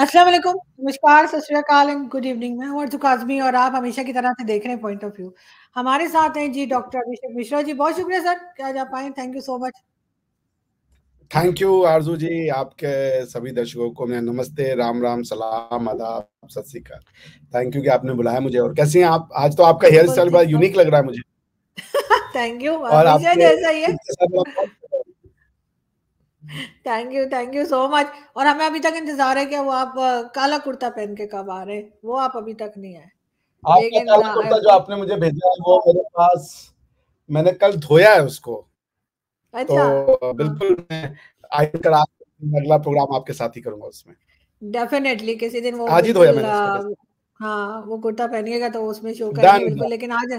अस्सलाम वालेकुम नमस्कार सत एंड गुड इवनिंग मैं हूं अर्जुन काजमी और आप हमेशा की तरह से देख रहे हैं पॉइंट ऑफ व्यू हमारे साथ हैं जी डॉक्टर अभिषेक मिश्रा जी बहुत शुक्रिया सर क्या जा पाए thank you so much thank you Arzoo ji आपके सभी दर्शकों को मैं नमस्ते राम राम सलाम आदाब सत थैंक यू कि आपने बुलाया मुझे और कैसे हैं आप आज तो आपका हेयर स्टाइल बड़ा यूनिक लग रहा है मुझे थैंक यू और आप जैसा ही है thank you thank you so much और हमें अभी तक इंतजार है कि वो आप काला कुर्ता पहन के कब आ रहे हैं वो आप अभी तक नहीं आए आपका काला कुर्ता जो आपने मुझे भेजा है वो मेरे पास मैंने कल धोया है उसको अच्छा तो बिल्कुल मैं आई आकर अगला प्रोग्राम आपके साथ ही करूंगा उसमें डेफिनेटली किसी दिन वो आज ही धोया मैंने हाँ वो कुर्ता पहनिएगा तो उसमें शो करेंगे बिल्कुल लेकिन आज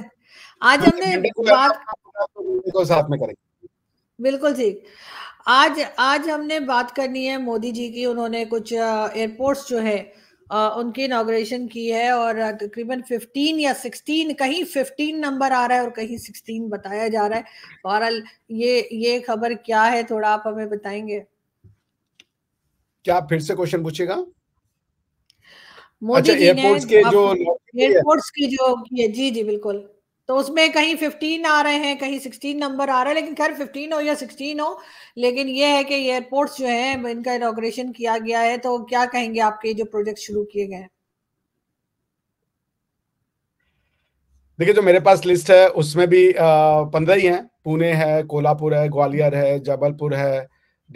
आज हमने बात को तो तो साथ में करेंगे बिल्कुल ठीक आज आज हमने बात करनी है मोदी जी की उन्होंने कुछ एयरपोर्ट्स जो है उनकी इनाग्रेशन की है और तकरीबन 15 या 16 कहीं 15 नंबर आ रहा है और कहीं 16 बताया जा रहा है बहरहाल ये ये खबर क्या है थोड़ा आप हमें बताएंगे क्या आप फिर से क्वेश्चन पूछेगा मोदी अच्छा, जी ने एयरपोर्ट्स के जो एयरपोर्ट्स की जो जी जी बिल्कुल तो उसमें कहीं फिफ्टीन आ रहे हैं कहीं सिक्सटीन नंबर आ रहा है लेकिन खैर फिफ्टीन हो या सिक्सटीन हो लेकिन ये है कि एयरपोर्ट्स जो है इनका इनोग्रेशन किया गया है तो क्या कहेंगे आपके जो प्रोजेक्ट शुरू किए गए हैं देखिए जो मेरे पास लिस्ट है उसमें भी पंद्रह ही हैं पुणे है कोल्हापुर है ग्वालियर है जबलपुर है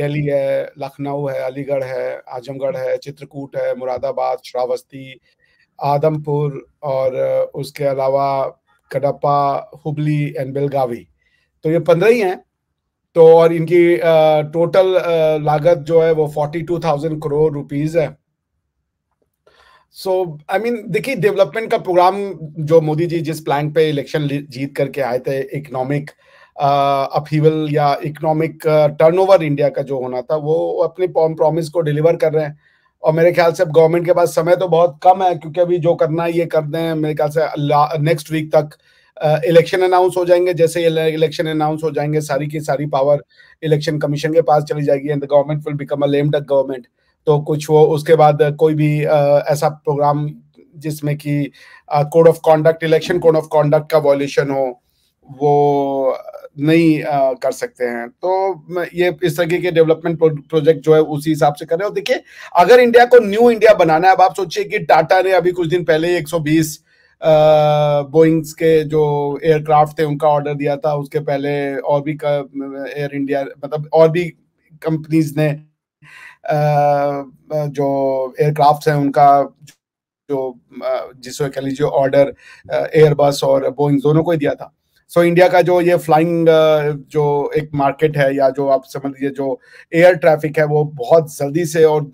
दिल्ली है लखनऊ है अलीगढ़ है आजमगढ़ है चित्रकूट है मुरादाबाद श्रावस्ती आदमपुर और उसके अलावा कडप्पा हुबली एंड बेलगावी तो ये पंद्रह ही हैं तो और इनकी टोटल लागत जो है वो forty two thousand crore rupees है सो आई मीन देखिए डेवलपमेंट का प्रोग्राम जो मोदी जी जिस प्लान पे इलेक्शन जीत करके आए थे इकोनॉमिक अपहीवल या इकोनॉमिक टर्नओवर इंडिया का जो होना था वो अपने प्रॉमिस को डिलीवर कर रहे हैं और मेरे ख्याल से अब गवर्नमेंट के पास समय तो बहुत कम है क्योंकि अभी जो करना है ये कर दें मेरे ख्याल से नेक्स्ट वीक तक इलेक्शन अनाउंस हो जाएंगे जैसे इलेक्शन अनाउंस हो जाएंगे सारी की सारी पावर इलेक्शन कमीशन के पास चली जाएगी and the government will become a lame duck government तो कुछ वो उसके बाद कोई भी uh, ऐसा प्रोग्राम जिसमें कि code of conduct election code of conduct का वॉल्यूशन हो वो नहीं आ, कर सकते हैं तो ये इस तरीके के डेवलपमेंट प्रोजेक्ट जो है उसी हिसाब से कर रहे हो देखिए अगर इंडिया को न्यू इंडिया बनाना है अब आप सोचिए कि टाटा ने अभी कुछ दिन पहले 120 बोइंग्स के जो एयरक्राफ्ट थे उनका ऑर्डर दिया था उसके पहले और भी एयर इंडिया मतलब और भी कंपनीज ने आ, जो एयरक्राफ्ट हैं उनका जो जिसको कह लीजिए ऑर्डर एयरबस और बोइंग दोनों को ही दिया था सो so, इंडिया का जो ये फ्लाइंग uh, जो एक मार्केट है या जो आप समझ लीजिए जो एयर ट्रैफिक है वो बहुत जल्दी से और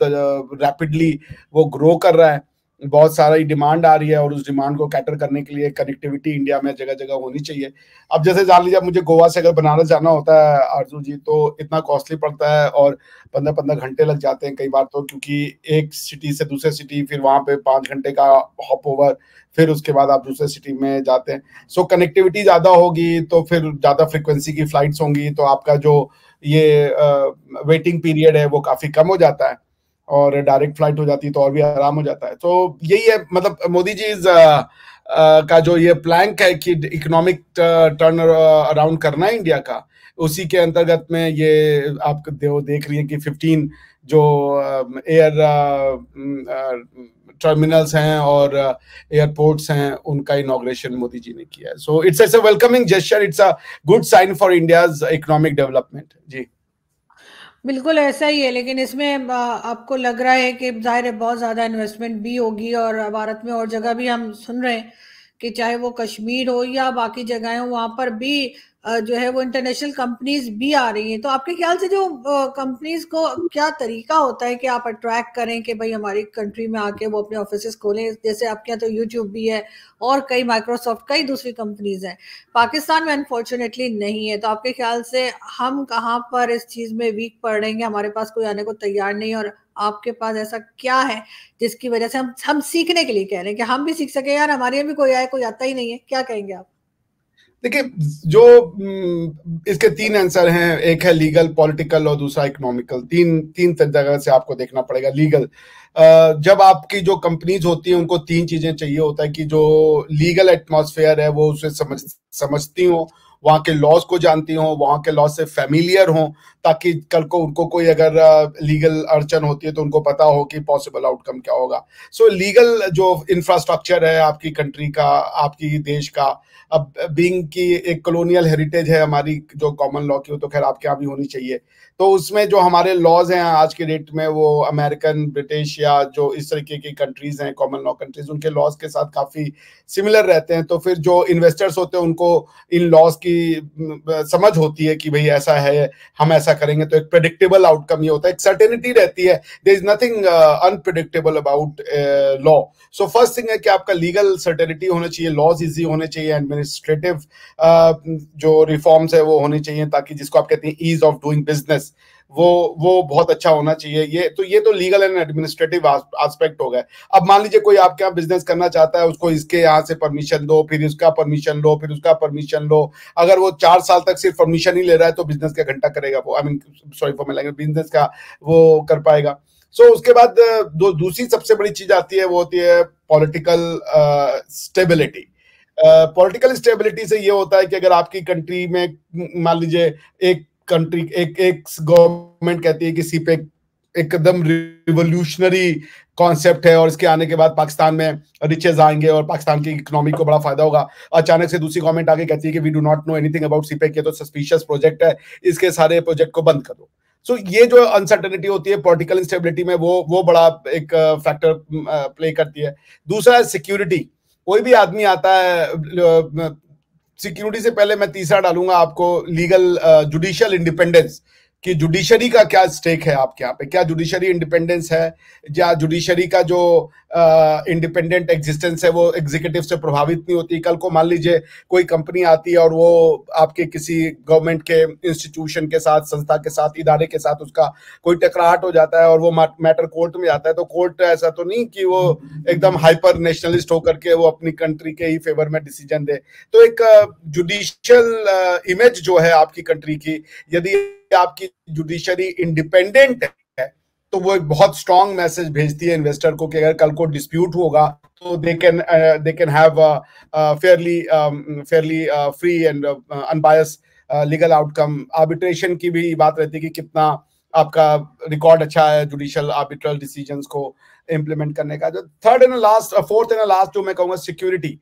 रैपिडली uh, वो ग्रो कर रहा है बहुत सारी डिमांड आ रही है और उस डिमांड को कैटर करने के लिए कनेक्टिविटी इंडिया में जगह जगह होनी चाहिए अब जैसे जान लीजिए मुझे गोवा से अगर बनारस जाना होता है आरजू जी तो इतना कॉस्टली पड़ता है और पंद्रह पंद्रह घंटे लग जाते हैं कई बार तो क्योंकि एक सिटी से दूसरे सिटी फिर वहाँ पे पाँच घंटे का हॉप ओवर फिर उसके बाद आप दूसरे सिटी में जाते हैं सो कनेक्टिविटी ज़्यादा होगी तो फिर ज़्यादा फ्रिक्वेंसी की फ्लाइट्स होंगी तो आपका जो ये वेटिंग पीरियड है वो काफ़ी कम हो जाता है और डायरेक्ट फ्लाइट हो जाती है तो और भी आराम हो जाता है तो यही है मतलब मोदी जी इज का जो ये प्लैंक है कि इकोनॉमिक टर्न अराउंड करना है इंडिया का उसी के अंतर्गत में ये आप देख रही हैं कि 15 जो एयर टर्मिनल्स हैं और एयरपोर्ट्स हैं उनका इनोग्रेशन मोदी जी ने किया है so it's it's a welcoming gesture it's a good sign for India's economic development जी बिल्कुल ऐसा ही है लेकिन इसमें आपको लग रहा है कि जाहिर है बहुत ज़्यादा इन्वेस्टमेंट भी होगी और भारत में और जगह भी हम सुन रहे हैं कि चाहे वो कश्मीर हो या बाकी जगह हो वहाँ पर भी जो है वो इंटरनेशनल कंपनीज भी आ रही हैं तो आपके ख्याल से जो कंपनीज को क्या तरीका होता है कि आप अट्रैक्ट करें कि भाई हमारी कंट्री में आके वो अपने ऑफिस खोलें जैसे आपके यहाँ तो यूट्यूब भी है और कई माइक्रोसॉफ्ट कई दूसरी कंपनीज हैं पाकिस्तान में अनफॉर्चुनेटली नहीं है तो आपके ख्याल से हम कहाँ पर इस चीज़ में वीक पड़ रहे हैं हमारे पास कोई आने को तैयार नहीं और आपके पास ऐसा क्या है जिसकी वजह से हम हम सीखने के लिए कह रहे हैं कि हम भी सीख सके यार हमारे यहाँ भी कोई आए कोई आता ही नहीं है क्या कहेंगे आप देखिए जो हम्म, इसके तीन आंसर हैं एक है लीगल पॉलिटिकल और दूसरा इकोनॉमिकल तीन तीन जगह से आपको देखना पड़ेगा लीगल जब आपकी जो कंपनीज होती हैं उनको तीन चीजें चाहिए होता है कि जो लीगल एटमोसफेयर है वो उसे समझ समझती हो वहाँ के लॉज को जानती हो वहाँ के लॉज से फेमिलियर हो ताकि कल को उनको कोई अगर लीगल अड़चन होती है तो उनको पता हो कि पॉसिबल आउटकम क्या होगा सो so, लीगल जो इंफ्रास्ट्रक्चर है आपकी कंट्री का आपकी देश का अब बींग की एक कॉलोनियल हेरिटेज है हमारी जो कॉमन लॉ की हो तो खैर आपके यहाँ भी होनी चाहिए तो उसमें जो हमारे लॉज हैं आज के डेट में वो अमेरिकन ब्रिटिश या जो इस तरीके की कंट्रीज हैं कॉमन लॉ कंट्रीज उनके लॉज के साथ काफ़ी सिमिलर रहते हैं तो फिर जो इन्वेस्टर्स होते हैं उनको इन लॉज की समझ होती है कि भाई ऐसा है हम ऐसा करेंगे तो एक प्रडिक्टेबल आउटकम ये होता है एक सर्टेनिटी रहती है there is nothing unpredictable about law so first thing है कि आपका लीगल सर्टेनिटी होना चाहिए लॉज इजी होने चाहिए एंड एडमिनिस्ट्रेटिव uh, जो रिफॉर्म्स है वो होने चाहिए ताकि जिसको आप कहते हैं ईज ऑफ डूइंग बिजनेस वो वो बहुत अच्छा होना चाहिए ये तो ये तो लीगल एंड एडमिनिस्ट्रेटिव आस्पेक्ट हो गया अब मान लीजिए कोई आपके यहाँ बिजनेस करना चाहता है उसको इसके यहाँ से परमिशन दो फिर उसका परमिशन लो फिर उसका परमिशन लो अगर वो चार साल तक सिर्फ परमिशन ही ले रहा है तो बिजनेस का घंटा करेगा वो I mean sorry for language business का वो कर पाएगा सो so, उसके बाद दो दूसरी सबसे बड़ी चीज आती है वो होती है political stability uh, political stability से ये होता है कि अगर आपकी कंट्री में मान लीजिए एक कंट्री एक एक गवर्नमेंट कहती है किसी पे एकदम रिवोल्यूशनरी कॉन्सेप्ट है और इसके आने के बाद पाकिस्तान में रिचेज आएंगे और पाकिस्तान की इकोनॉमी को बड़ा फायदा होगा अचानक से दूसरी गवर्नमेंट आगे कहती है कि we do not know anything about CPEC ये तो सस्पिशियस प्रोजेक्ट है इसके सारे प्रोजेक्ट को बंद कर दो सो so, ये जो अनसर्टेनिटी होती है पॉलिटिकल इंस्टेबिलिटी में वो वो बड़ा एक फैक्टर प्ले करती है दूसरा है सिक्योरिटी कोई भी आदमी आता है सिक्योरिटी से पहले मैं तीसरा डालूंगा आपको लीगल जुडिशियल इंडिपेंडेंस कि जुडिशरी का क्या स्टेक है आपके यहाँ पे क्या जुडिशरी इंडिपेंडेंस है या जुडिशरी का जो इंडिपेंडेंट एग्जिस्टेंस है वो एग्जीक्यूटिव से प्रभावित नहीं होती कल को मान लीजिए कोई कंपनी आती है और वो आपके किसी गवर्नमेंट के इंस्टीट्यूशन के साथ संस्था के साथ इदारे के साथ उसका कोई टकराहट हो जाता है और वो मैटर कोर्ट में जाता है तो कोर्ट ऐसा तो नहीं कि वो एकदम हाइपर नेशनलिस्ट होकर के वो अपनी कंट्री के ही फेवर में डिसीजन दे तो एक जुडिशियल इमेज जो है आपकी कंट्री की यदि आपकी जुडिशरी इंडिपेंडेंट है तो वो एक बहुत स्ट्रांग मैसेज भेजती है इन्वेस्टर को कि अगर कल को डिस्प्यूट होगा तो they can they can have fairly fairly free and unbiased legal outcome arbitration की भी बात रहती है कि कितना आपका रिकॉर्ड अच्छा है जुडिशल आर्बिट्रल डिसीजन को इम्प्लीमेंट करने का जो third and last fourth and last जो मैं कहूँगा सिक्योरिटी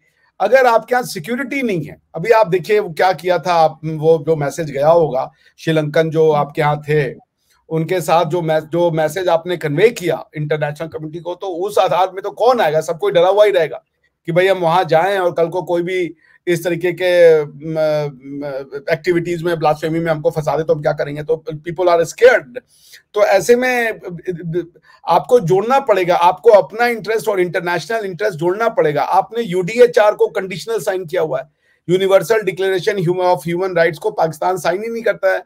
अगर आपके यहाँ सिक्योरिटी नहीं है अभी आप देखिए क्या किया था आप वो जो मैसेज गया होगा श्रीलंकन जो आपके यहाँ थे उनके साथ जो मैस, जो मैसेज आपने कन्वे किया इंटरनेशनल कम्युनिटी को तो उस आधार में तो कौन आएगा सब कोई डरा हुआ ही रहेगा कि भाई हम वहां जाए और कल को कोई भी इस तरीके के एक्टिविटीज में ब्लास्फेमी में हमको फंसा दे तो हम क्या करेंगे तो पीपल आर स्केर्ड तो ऐसे में आपको जोड़ना पड़ेगा आपको अपना इंटरेस्ट और इंटरनेशनल इंटरेस्ट जोड़ना पड़ेगा आपने यूडीएचआर को कंडीशनल साइन किया हुआ है universal declaration of human rights को पाकिस्तान साइन ही नहीं करता है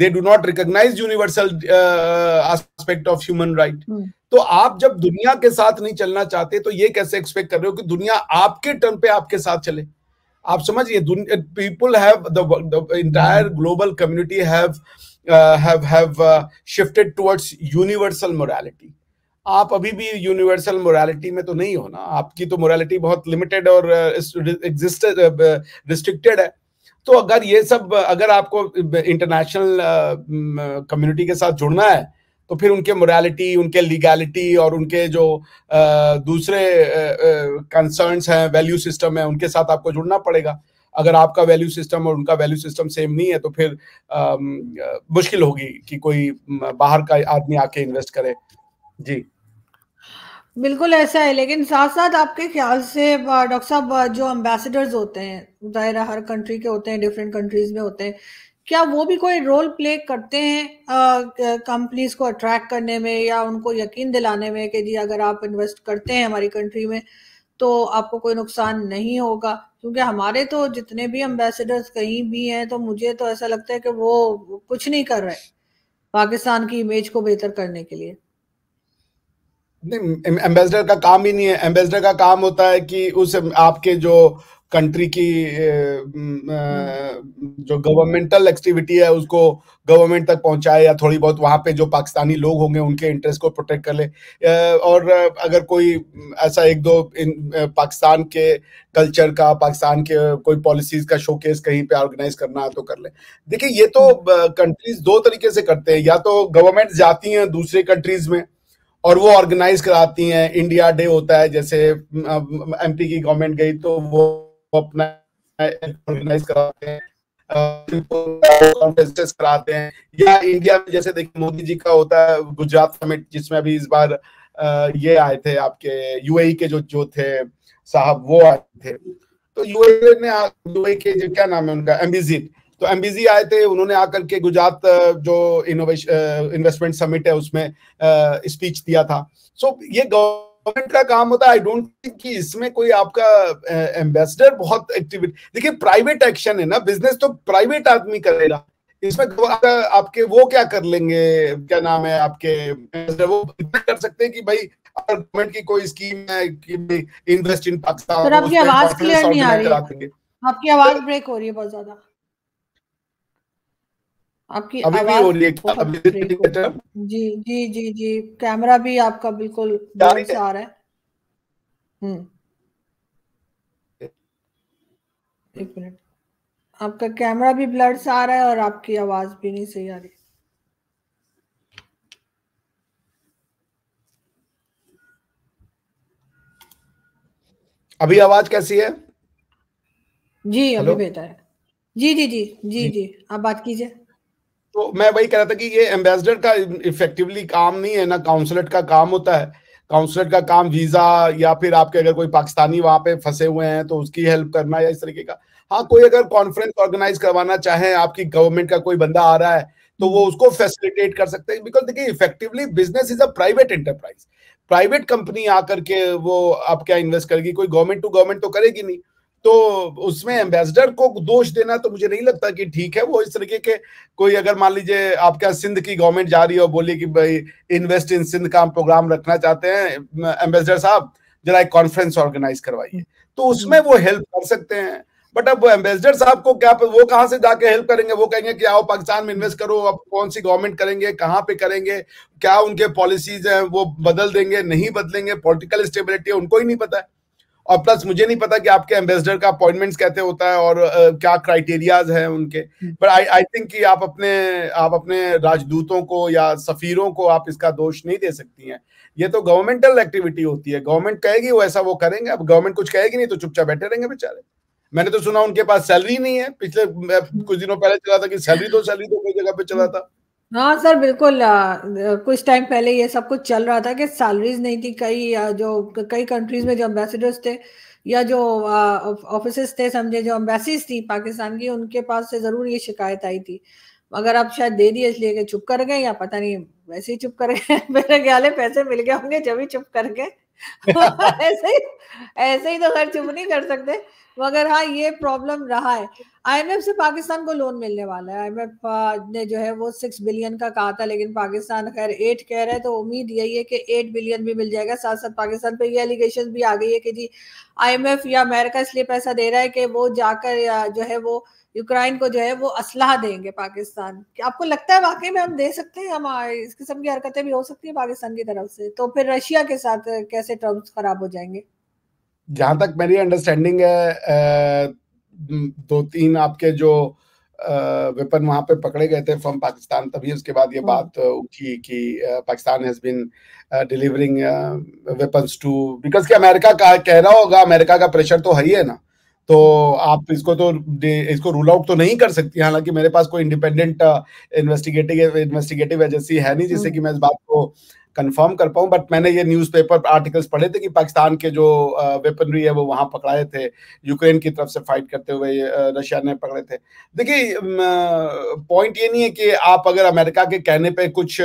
they do not recognize universal aspect of human right तो आप जब दुनिया के साथ नहीं चलना चाहते तो ये कैसे एक्सपेक्ट कर रहे हो कि दुनिया आपके टर्म पे आपके साथ चले आप समझिए people have the entire global community have have have shifted towards universal morality आप अभी भी यूनिवर्सल मोरालिटी में तो नहीं हो ना आपकी तो मोरालिटी बहुत लिमिटेड और exist uh, restricted uh, uh है तो अगर ये सब अगर आपको इंटरनेशनल कम्युनिटी के साथ जुड़ना है तो फिर उनके मोरालिटी उनके लीगैलिटी और उनके जो दूसरे कंसर्न्स हैं वैल्यू सिस्टम है उनके साथ आपको जुड़ना पड़ेगा अगर आपका वैल्यू सिस्टम और उनका वैल्यू सिस्टम सेम नहीं है तो फिर मुश्किल होगी कि कोई बाहर का आदमी आके इन्वेस्ट करे जी बिल्कुल ऐसा है लेकिन साथ साथ आपके ख्याल से डॉक्टर साहब जो एम्बेसडर्स होते हैं जाहिर हर कंट्री के होते हैं डिफरेंट कंट्रीज में होते हैं क्या वो भी कोई रोल प्ले करते हैं कंपनीज को अट्रैक्ट करने में या उनको यकीन दिलाने में कि जी अगर आप इन्वेस्ट करते हैं हमारी कंट्री में तो आपको कोई नुकसान नहीं होगा क्योंकि हमारे तो जितने भी एम्बेसडर्स कहीं भी हैं तो मुझे तो ऐसा लगता है कि वो कुछ नहीं कर रहे पाकिस्तान की इमेज को बेहतर करने के लिए एम्बेसडर का काम ही नहीं है एम्बेसडर का काम होता है कि उस आपके जो कंट्री की जो गवर्नमेंटल एक्टिविटी है उसको गवर्नमेंट तक पहुंचाए या थोड़ी बहुत वहां पे जो पाकिस्तानी लोग होंगे उनके इंटरेस्ट को प्रोटेक्ट कर ले और अगर कोई ऐसा एक दो पाकिस्तान के कल्चर का पाकिस्तान के कोई पॉलिसीज का शोकेस कहीं पे ऑर्गेनाइज करना है तो कर ले देखिए ये तो कंट्रीज हम्म। दो तरीके से करते हैं या तो गवर्नमेंट जाती हैं दूसरे कंट्रीज में और वो ऑर्गेनाइज कराती हैं इंडिया डे होता है जैसे एमपी की गवर्नमेंट गई तो वो अपना ऑर्गेनाइज कराते हैं कॉन्फ्रेंसेस कराते हैं या इंडिया में जैसे देखिए मोदी जी का होता है गुजरात समिट जिसमें अभी इस बार ये आए थे आपके यूएई e के जो जो थे साहब वो आए थे तो यूएई e ने यूएई e के जो क्या नाम है उनका एम्बिजिट तो एमबीजी आए थे उन्होंने आकर के गुजरात जो इनोवेशन इन्वेस्टमेंट समिट है उसमें स्पीच दिया था सो so, ये गवर्नमेंट का काम होता है आई डोंट थिंक कि इसमें कोई आपका एम्बेसडर बहुत एक्टिविटी देखिए प्राइवेट एक्शन है ना बिजनेस तो प्राइवेट आदमी करेगा इसमें आपके वो क्या कर लेंगे क्या नाम है आपके वो कर सकते हैं कि भाई अगर गवर्नमेंट की कोई स्कीम है कि इन्वेस्ट इन पाकिस्तान आपकी आवाज क्लियर नहीं आ रही आपकी आवाज ब्रेक हो रही है बहुत ज्यादा आपकी अभी भी हो रही है जी जी जी जी कैमरा भी आपका बिल्कुल दूर से आ रहा है हम्म एक मिनट आपका कैमरा भी ब्लड से आ रहा है और आपकी आवाज भी नहीं सही आ रही अभी आवाज कैसी है जी अभी बेहतर है जी जी जी जी जी आप बात कीजिए तो मैं वही कह रहा था कि ये एम्बेसडर का इफेक्टिवली काम नहीं है ना काउंसलेट का काम होता है काउंसलेट का काम वीजा या फिर आपके अगर कोई पाकिस्तानी वहां पे फंसे हुए हैं तो उसकी हेल्प करना या इस तरीके का हाँ कोई अगर कॉन्फ्रेंस ऑर्गेनाइज करवाना चाहे आपकी गवर्नमेंट का कोई बंदा आ रहा है तो वो उसको फैसिलिटेट कर सकते हैं बिकॉज देखिए effectively business is a private enterprise private company आकर के वो आप क्या इन्वेस्ट करेगी कोई गवर्नमेंट टू गवर्नमेंट तो करेगी नहीं तो उसमें एम्बेसडर को दोष देना तो मुझे नहीं लगता कि ठीक है वो इस तरीके के कोई अगर मान लीजिए आपका सिंध की गवर्नमेंट जा रही है बोली कि भाई इन्वेस्ट इन सिंध का हम प्रोग्राम रखना चाहते हैं एम्बेसडर साहब जरा एक कॉन्फ्रेंस ऑर्गेनाइज करवाइए तो उसमें वो हेल्प कर सकते हैं बट अब एम्बेसडर साहब को क्या वो कहाँ से जाके हेल्प करेंगे वो कहेंगे कि आओ पाकिस्तान में इन्वेस्ट करो अब कौन सी गवर्नमेंट करेंगे कहाँ पे करेंगे क्या उनके पॉलिसीज हैं वो बदल देंगे नहीं बदलेंगे पॉलिटिकल स्टेबिलिटी उनको ही नहीं पता है और प्लस मुझे नहीं पता कि आपके एम्बेसडर का अपॉइंटमेंट्स कैसे होता है और uh, क्या क्राइटेरियाज हैं उनके पर आई आई थिंक कि आप अपने आप अपने राजदूतों को या सफीरों को आप इसका दोष नहीं दे सकती हैं ये तो गवर्नमेंटल एक्टिविटी होती है गवर्नमेंट कहेगी वो ऐसा वो करेंगे अब गवर्नमेंट कुछ कहेगी नहीं तो चुपचाप बैठे रहेंगे बेचारे मैंने तो सुना उनके पास सैलरी नहीं है पिछले कुछ दिनों पहले चला था कि सैलरी दो सैलरी दो कोई जगह पे चला था हाँ सर बिल्कुल आ, कुछ टाइम पहले ये सब कुछ चल रहा था कि सैलरीज नहीं थी कई जो कई कंट्रीज में जो एम्बेसडर्स थे या जो ऑफिस थे समझे जो एम्बेसीज थी पाकिस्तान की उनके पास से ज़रूर ये शिकायत आई थी मगर अब शायद दे दिए इसलिए कि चुप कर गए या पता नहीं वैसे ही चुप कर गए मेरे ख्याल है पैसे मिल गए होंगे जब ही चुप कर गए ऐसे ही ऐसे ही तो घर चुप नहीं कर सकते मगर हाँ ये प्रॉब्लम रहा है आईएमएफ से पाकिस्तान को लोन मिलने वाला है आईएमएफ ने जो है वो सिक्स बिलियन का कहा था लेकिन पाकिस्तान खैर एट कह रहा है तो उम्मीद यही है कि एट बिलियन भी मिल जाएगा साथ साथ पाकिस्तान पे ये एलिगेशन भी आ गई है कि जी आईएमएफ या अमेरिका इसलिए पैसा दे रहा है कि वो जाकर जो है वो यूक्राइन को जो है वो असलाह देंगे पाकिस्तान आपको लगता है वाकई में हम दे सकते हैं हम इस किस्म की हरकतें भी हो सकती है पाकिस्तान की तरफ से तो फिर रशिया के साथ कैसे टर्म्स खराब हो जाएंगे जहां तक मेरी अंडरस्टैंडिंग है दो तीन आपके जो वेपन वहां पे पकड़े गए थे फ्रॉम पाकिस्तान तभी उसके बाद ये हाँ। बात उठी कि Pakistan has been delivering weapons to because कि अमेरिका का कह रहा होगा अमेरिका का प्रेशर तो है ही है ना तो आप इसको तो इसको रूल आउट तो नहीं कर सकती हालांकि मेरे पास कोई इंडिपेंडेंट इन्वेस्टिगेटिव इन्वेस्टिगेटिव एजेंसी है नहीं जिससे हाँ। कि मैं इस बात को कंफर्म कर पाऊं बट मैंने ये न्यूज़पेपर आर्टिकल्स पढ़े थे कि पाकिस्तान के जो वेपनरी है वो वहां पकड़ाए थे यूक्रेन की तरफ से फाइट करते हुए रशिया ने पकड़े थे देखिए पॉइंट ये नहीं है कि आप अगर अमेरिका के कहने पर कुछ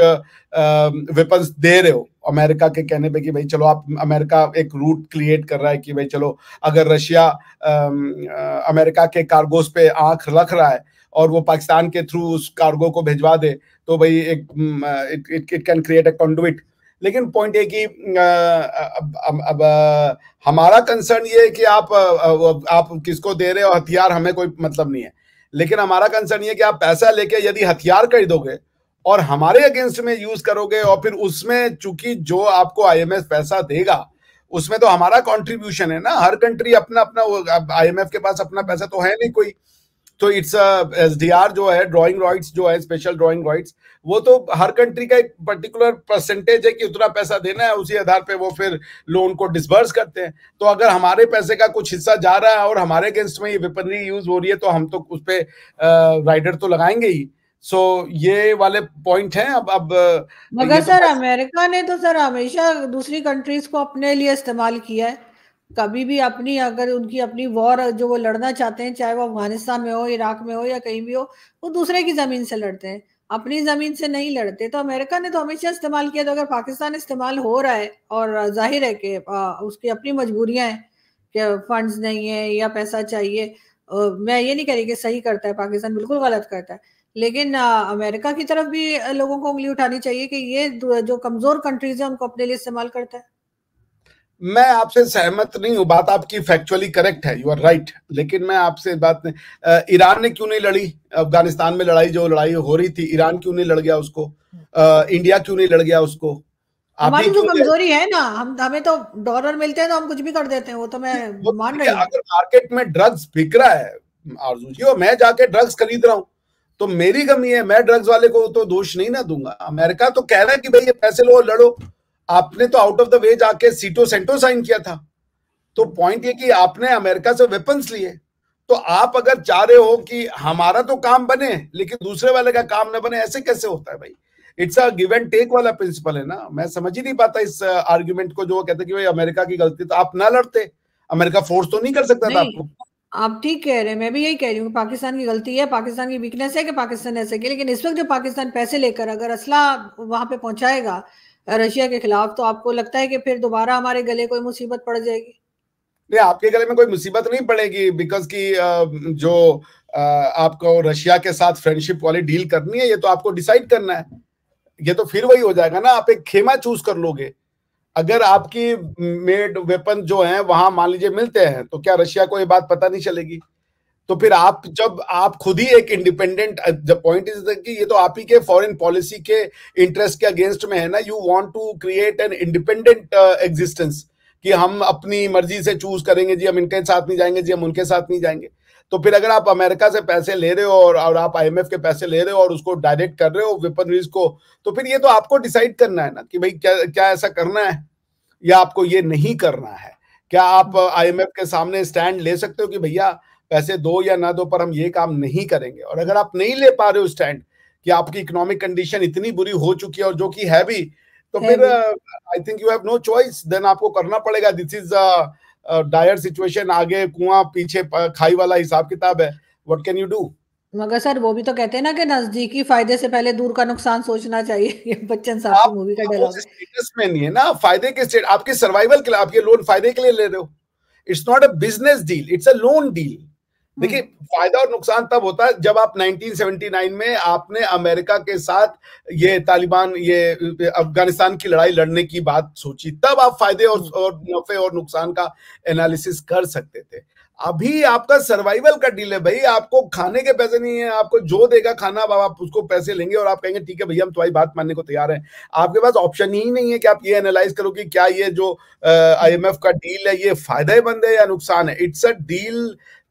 वेपन्स दे रहे हो अमेरिका के कहने पे कि भाई चलो आप अमेरिका एक रूट क्रिएट कर रहा है कि भाई चलो अगर रशिया अमेरिका के कार्गोस पे आंख रख रहा है और वो पाकिस्तान के थ्रू उस कार्गो को भिजवा दे तो भाई एक it it can create a conduit लेकिन पॉइंट ये कि अब, अब, अब हमारा कंसर्न ये है कि आप आप किसको दे रहे हो हथियार हमें कोई मतलब नहीं है लेकिन हमारा कंसर्न ये कि आप पैसा लेके यदि हथियार खरीदोगे और हमारे अगेंस्ट में यूज करोगे और फिर उसमें चूंकि जो आपको आईएमएफ पैसा देगा उसमें तो हमारा कंट्रीब्यूशन है ना हर कंट्री अपना अपना आईएमएफ के पास अपना पैसा तो है नहीं कोई तो इट्स एस डी आर जो है ड्रॉइंग राइट्स जो है स्पेशल ड्रॉइंग राइट्स वो तो हर कंट्री का एक पर्टिकुलर परसेंटेज है कि उतना पैसा देना है उसी आधार पे वो फिर लोन को डिसबर्स करते हैं तो अगर हमारे पैसे का कुछ हिस्सा जा रहा है और हमारे अगेंस्ट में ये वेपनरी यूज हो रही है तो हम तो उस पर राइडर तो लगाएंगे ही सो so, ये वाले पॉइंट हैं अब अब मगर तो सर अमेरिका ने तो सर हमेशा दूसरी कंट्रीज को अपने लिए इस्तेमाल किया है कभी भी अपनी अगर उनकी अपनी वॉर जो वो लड़ना चाहते हैं चाहे वो अफगानिस्तान में हो इराक में हो या कहीं भी हो वो दूसरे की जमीन से लड़ते हैं अपनी जमीन से नहीं लड़ते तो अमेरिका ने तो हमेशा इस्तेमाल किया तो अगर पाकिस्तान इस्तेमाल हो रहा है और जाहिर है कि उसकी अपनी मजबूरियां हैं कि फंड्स नहीं है या पैसा चाहिए मैं ये नहीं कह रही कि सही करता है पाकिस्तान बिल्कुल गलत करता है लेकिन अमेरिका की तरफ भी लोगों को उंगली उठानी चाहिए कि ये जो कमजोर कंट्रीज है उनको अपने लिए इस्तेमाल करता है मैं आपसे सहमत नहीं हूँ बात आपकी फैक्चुअली करेक्ट है यू आर राइट लेकिन मैं आपसे बात नहीं ईरान ने क्यों नहीं लड़ी अफगानिस्तान में लड़ाई जो लड़ाई हो रही थी ईरान क्यों नहीं लड़ गया उसको आ, इंडिया क्यों नहीं लड़ गया उसको हमारी जो कमजोरी है ना हम हमें तो डॉलर मिलते हैं तो हम कुछ भी कर देते हैं वो तो मैं मान तो रही अगर मार्केट में ड्रग्स बिक रहा है आरजू जी और मैं जाके ड्रग्स खरीद रहा हूँ तो मेरी कमी है मैं ड्रग्स वाले को तो दोष नहीं ना दूंगा अमेरिका तो कह रहा है कि भाई ये पैसे लो लड़ो आपने तो आउट ऑफ द वे जाके सीटो सेंटो साइन किया था तो पॉइंट ये कि आपने अमेरिका से वेपन्स लिए तो आप अगर चाह रहे हो कि हमारा तो काम बने लेकिन दूसरे वाले का काम ना बने ऐसे कैसे होता है भाई it's a give and take वाला प्रिंसिपल है ना मैं समझ ही नहीं पाता इस आर्ग्यूमेंट uh, को जो वो कहते कि भाई अमेरिका की गलती तो आप ना लड़ते अमेरिका फोर्स तो नहीं कर सकता नहीं। था आपको आप ठीक कह रहे हैं मैं भी यही कह रही हूँ पाकिस्तान की गलती है पाकिस्तान की वीकनेस है कि पाकिस्तान ऐसे की लेकिन इस वक्त जो पाकिस्तान पैसे लेकर अगर असला वहां पे पहुंचाएगा रशिया के खिलाफ तो आपको लगता है कि फिर दोबारा हमारे गले कोई मुसीबत पड़ जाएगी नहीं आपके गले में कोई मुसीबत नहीं पड़ेगी बिकॉज की जो आपको रशिया के साथ फ्रेंडशिप वाली डील करनी है ये तो आपको डिसाइड करना है ये तो फिर वही हो जाएगा ना आप एक खेमा चूज कर लोगे अगर आपकी मेड वेपन जो है वहां मान लीजिए मिलते हैं तो क्या रशिया को ये बात पता नहीं चलेगी तो फिर आप जब आप खुद ही एक इंडिपेंडेंट द पॉइंट इज कि ये तो आप ही के फॉरेन पॉलिसी के इंटरेस्ट के अगेंस्ट में है ना you want to create an independent existence कि हम अपनी मर्जी से चूज करेंगे जी हम इनके साथ नहीं जाएंगे जी हम उनके साथ नहीं जाएंगे तो फिर अगर आप अमेरिका से पैसे ले रहे हो और, और आप आईएमएफ के पैसे ले रहे हो और उसको डायरेक्ट कर रहे हो वेपन रिज को तो फिर ये तो आपको डिसाइड करना है ना कि भाई क्या क्या ऐसा करना है या आपको ये नहीं करना है क्या आप आईएमएफ के सामने स्टैंड ले सकते हो कि भैया पैसे दो या ना दो पर हम ये काम नहीं करेंगे और अगर आप नहीं ले पा रहे हो स्टैंड कि आपकी इकोनॉमिक कंडीशन इतनी बुरी हो चुकी है और जो कि है भी तो फिर I think you have no choice then आपको करना पड़ेगा दिस इज डायर सिचुएशन आगे कुआं पीछे खाई वाला हिसाब किताब है व्हाट कैन यू डू मगर सर वो भी तो कहते हैं ना कि नजदीकी फायदे से पहले दूर का नुकसान सोचना चाहिए ये बच्चन साहब की मूवी का डायलॉग तो स्टेटस में नहीं है ना फायदे के स्टेट आपके सर्वाइवल के लिए आप ये लोन फायदे के लिए ले रहे हो it's not a business deal it's a loan deal देखिए फायदा और नुकसान तब होता है जब आप 1979 में आपने अमेरिका के साथ ये तालिबान ये अफगानिस्तान की लड़ाई लड़ने की बात सोची तब आप फायदे और हम्म। और नफे और नुकसान का एनालिसिस कर सकते थे अभी आपका सर्वाइवल का डील है भाई आपको खाने के पैसे नहीं है आपको जो देगा खाना अब आप उसको पैसे लेंगे और आप कहेंगे ठीक है भैया हम तुम्हारी बात मानने को तैयार हैं आपके पास ऑप्शन ही नहीं है कि आप ये एनालाइज करो कि क्या ये जो आईएमएफ का डील है ये फायदेमंद है या नुकसान है it's a deal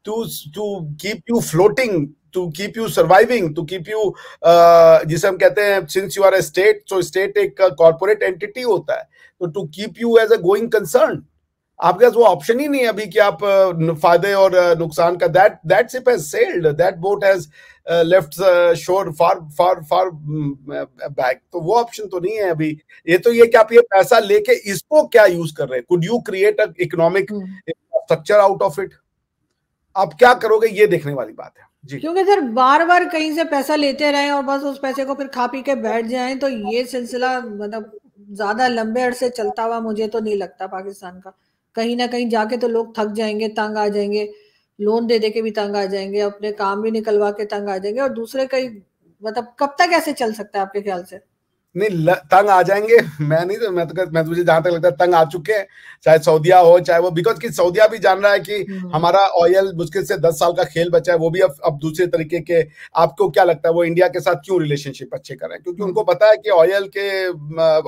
to to keep you floating to keep you surviving to keep you uh, hum kehte कहते since you are a state so state state uh, corporate entity hota hai. so to keep you as a going concern concern आपके पास वो option ही नहीं है अभी कि आप uh, फायदे और uh, नुकसान का that that ship has sailed that boat has left shore far far far back तो वो ऑप्शन तो नहीं है अभी ये तो ये कि आप ये पैसा लेके इसको क्या यूज कर रहे हैं could you create a economic structure out of it अब क्या करोगे ये देखने वाली बात है जी क्योंकि सर बार बार कहीं से पैसा लेते रहे और बस उस पैसे को फिर खा पी के बैठ जाए तो ये सिलसिला मतलब ज्यादा लंबे अरसे चलता हुआ मुझे तो नहीं लगता पाकिस्तान का कहीं ना कहीं जाके तो लोग थक जाएंगे तंग आ जाएंगे लोन दे दे के भी तंग आ जाएंगे अपने काम भी निकलवा के तंग आ जाएंगे और दूसरे कई मतलब कब तक ऐसे चल सकता है आपके ख्याल से नहीं तंग आ जाएंगे मैं नहीं तो मैं तो मैं तो मुझे जहां तक लगता है तंग आ चुके हैं चाहे सऊदिया हो चाहे वो बिकॉज की सऊदिया भी जान रहा है कि हम्म। हमारा ऑयल मुश्किल से दस साल का खेल बचा है वो भी अब अब दूसरे तरीके के आपको क्या लगता है वो इंडिया के साथ क्यों रिलेशनशिप अच्छे कर रहे हैं क्योंकि हम्म। उनको पता है कि ऑयल के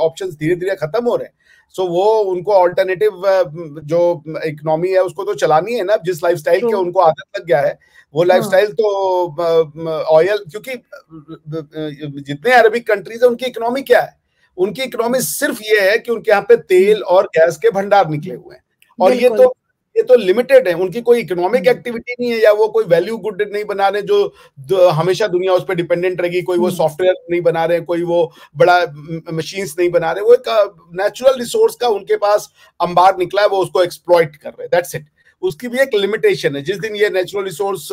ऑप्शन धीरे धीरे खत्म हो रहे हैं सो वो उनको ऑल्टरनेटिव uh, जो इकोनॉमी है उसको तो चलानी है ना जिस लाइफ स्टाइल की उनको आदत लग गया है वो लाइफ हाँ। स्टाइल तो ऑयल uh, um, क्योंकि uh, जितने अरबिक कंट्रीज है उनकी इकोनॉमी क्या है उनकी इकोनॉमी सिर्फ ये है कि उनके यहाँ पे तेल हम्म। और गैस के भंडार निकले हुए हैं और ये तो ये तो लिमिटेड है उनकी कोई इकोनॉमिक हम्म। एक्टिविटी नहीं है या वो कोई वैल्यू गुड नहीं बना रहे जो हमेशा दुनिया उस पर डिपेंडेंट रहेगी कोई वो सॉफ्टवेयर हम्म। नहीं बना रहे कोई वो बड़ा मशीन नहीं बना रहे वो एक नेचुरल रिसोर्स का उनके पास अंबार निकला है वो उसको एक्सप्लॉयट कर रहे हैं दैट्स इट उसकी भी एक लिमिटेशन है जिस दिन ये नेचुरल रिसोर्स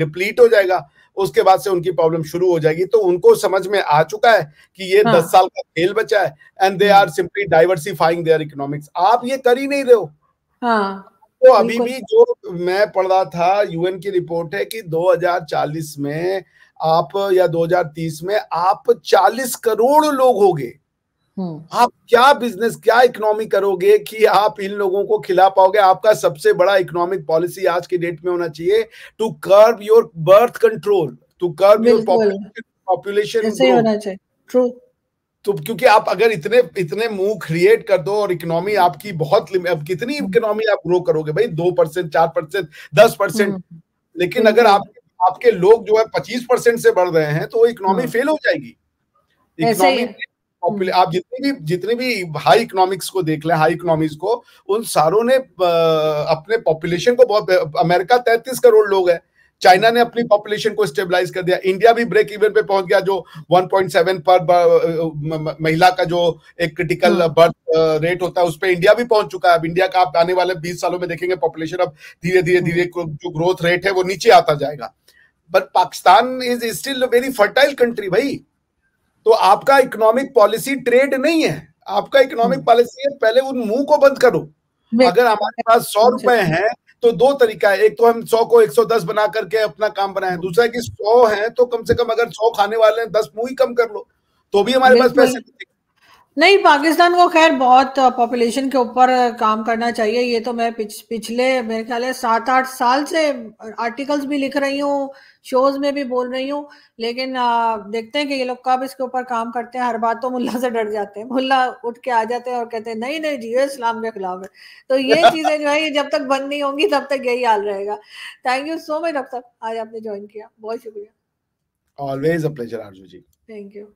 डिप्लीट हो जाएगा उसके बाद से उनकी प्रॉब्लम शुरू हो जाएगी तो उनको समझ में आ चुका है कि ये हाँ. दस साल का खेल बचा है and they are simply diversifying their economics आप ये कर ही नहीं रहे हो हाँ तो अभी भी जो मैं पढ़ रहा था यूएन की रिपोर्ट है कि 2040 में आप या 2030 में आप 40 करोड़ लोग होंगे हम्म। आप क्या बिजनेस क्या इकोनॉमी करोगे कि आप इन लोगों को खिला पाओगे आपका सबसे बड़ा इकोनॉमिक पॉलिसी आज के डेट में होना चाहिए to curve your birth control to curve your population population true तो क्योंकि आप अगर इतने इतने मुंह क्रिएट कर दो और इकोनॉमी आपकी बहुत अब कितनी इकोनॉमी आप ग्रो करोगे भाई दो परसेंट चार परसेंट दस परसेंट हम्म, हम्म। लेकिन अगर हम्म, आप आपके लोग जो है पच्चीस परसेंट से बढ़ रहे हैं तो वो इकोनॉमी फेल हाँ। हो जाएगी इकोनॉमी आप जितने भी जितने भी हाई इकोनॉमिक्स को देख लें हाई इकोनॉमिक्स को उन सारों ने अपने पॉपुलेशन को बहुत अमेरिका तैतीस करोड़ लोग है चाइना ने अपनी पॉपुलेशन को स्टेबलाइज कर दिया इंडिया भी ब्रेक इवन पे पहुंच गया जो 1.7 पर महिला का जो एक क्रिटिकल बर्थ रेट होता है उस पर इंडिया भी पहुंच चुका है अब इंडिया का आप आने वाले 20 सालों में देखेंगे पॉपुलेशन अब धीरे धीरे धीरे हाँ। जो ग्रोथ रेट है वो नीचे आता जाएगा but Pakistan is still very fertile country भाई तो आपका इकोनॉमिक पॉलिसी ट्रेड नहीं है आपका इकोनॉमिक पॉलिसी हाँ। है पहले उन मुंह को बंद करो अगर हमारे पास सौ अच्छा। रुपए हैं तो दो तरीका है एक तो हम सौ को एक सौ दस बना करके अपना काम बनाए दूसरा कि सौ है तो कम से कम अगर सौ खाने वाले हैं दस मुंह ही कम कर लो तो भी हमारे पास पैसे नहीं पाकिस्तान को खैर बहुत पॉपुलेशन के ऊपर काम करना चाहिए ये तो मैं पिछ, पिछले मेरे ख्याल है सात आठ साल से आर्टिकल्स भी लिख रही हूँ शोज में भी बोल रही हूँ लेकिन आ, देखते हैं कि ये लोग कब इसके ऊपर काम करते हैं हर बात तो मुल्ला से डर जाते हैं मुल्ला उठ के आ जाते हैं और कहते हैं नहीं नहीं जी इस्लाम के खिलाफ है तो ये चीजें जो है ये जब तक बंद नहीं होंगी तब तक यही हाल रहेगा thank you so much doctor आज आपने ज्वाइन किया बहुत शुक्रिया ऑलवेज अ प्लेजर आरजू जी थैंक यू